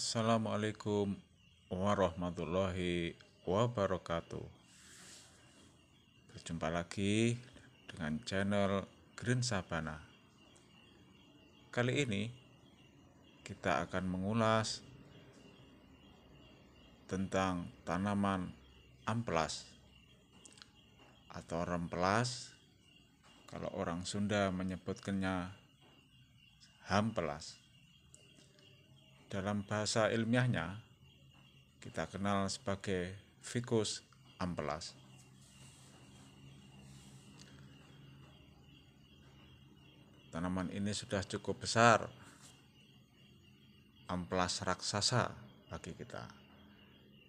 Assalamualaikum warahmatullahi wabarakatuh. Berjumpa lagi dengan channel Green Sabana. Kali ini kita akan mengulas tentang tanaman amplas atau rempelas kalau orang Sunda menyebutkannya hampelas dalam bahasa ilmiahnya kita kenal sebagai ficus amplas. Tanaman ini sudah cukup besar, amplas raksasa bagi kita,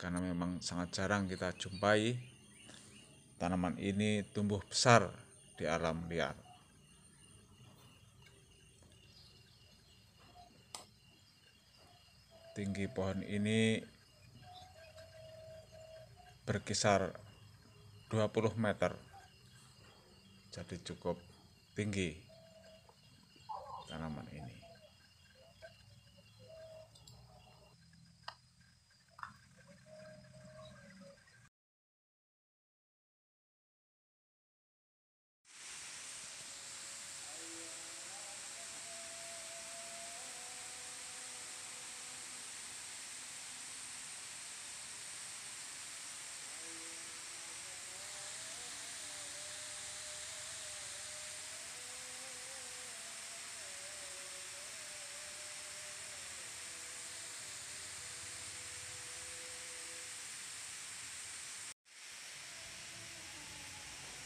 karena memang sangat jarang kita jumpai tanaman ini tumbuh besar di alam liar. Tinggi pohon ini berkisar 20 meter. Jadi cukup tinggi tanaman ini.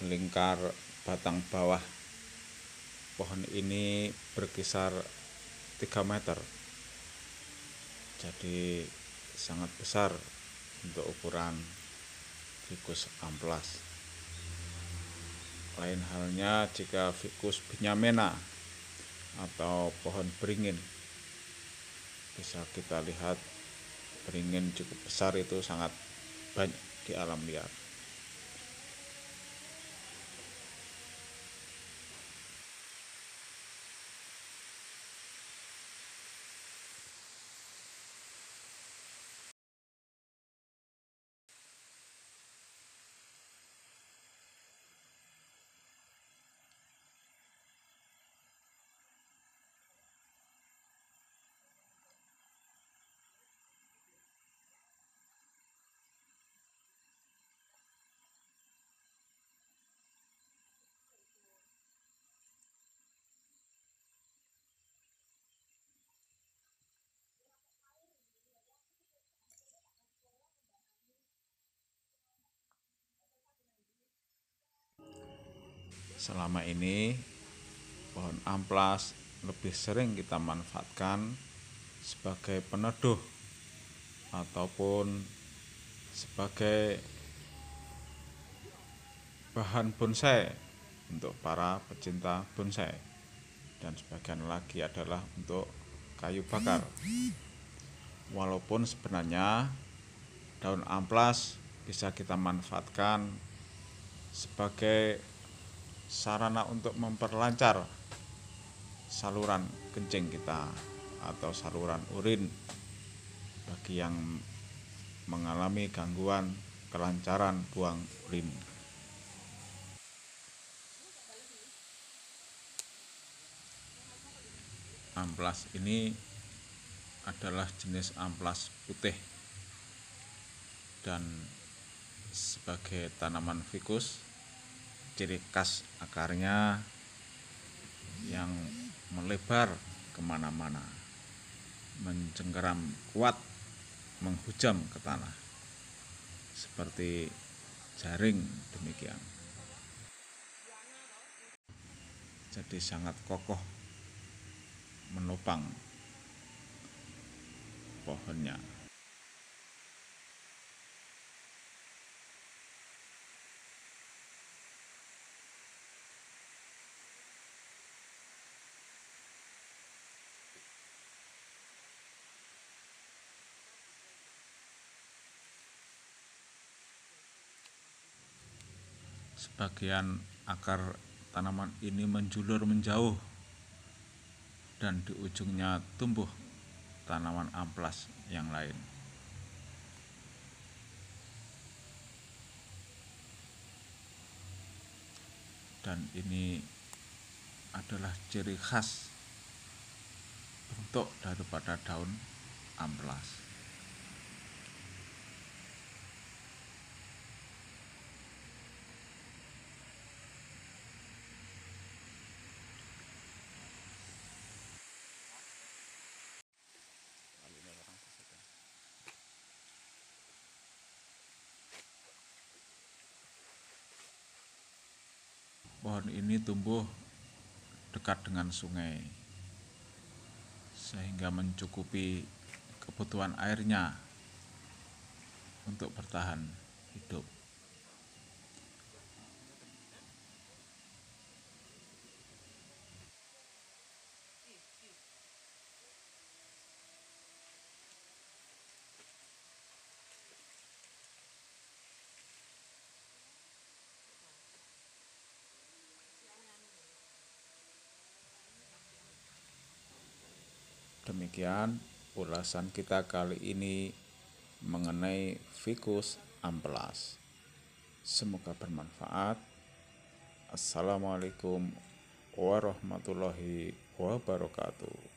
lingkar batang bawah pohon ini berkisar 3 meter jadi sangat besar untuk ukuran fikus amplas lain halnya jika fikus binyamena atau pohon beringin bisa kita lihat beringin cukup besar itu sangat banyak di alam liar selama ini pohon amplas lebih sering kita manfaatkan sebagai peneduh ataupun sebagai bahan bonsai untuk para pecinta bonsai dan sebagian lagi adalah untuk kayu bakar walaupun sebenarnya daun amplas bisa kita manfaatkan sebagai sarana untuk memperlancar saluran kencing kita atau saluran urin bagi yang mengalami gangguan kelancaran buang urin. Amplas ini adalah jenis amplas putih dan sebagai tanaman fikus ciri khas akarnya yang melebar kemana-mana mencengkeram kuat menghujam ke tanah seperti jaring demikian jadi sangat kokoh menopang pohonnya sebagian akar tanaman ini menjulur menjauh dan di ujungnya tumbuh tanaman amplas yang lain. Dan ini adalah ciri khas bentuk daripada daun amplas. pohon ini tumbuh dekat dengan sungai sehingga mencukupi kebutuhan airnya untuk bertahan hidup. demikian ulasan kita kali ini mengenai fikus amplas. Semoga bermanfaat. Assalamualaikum warahmatullahi wabarakatuh.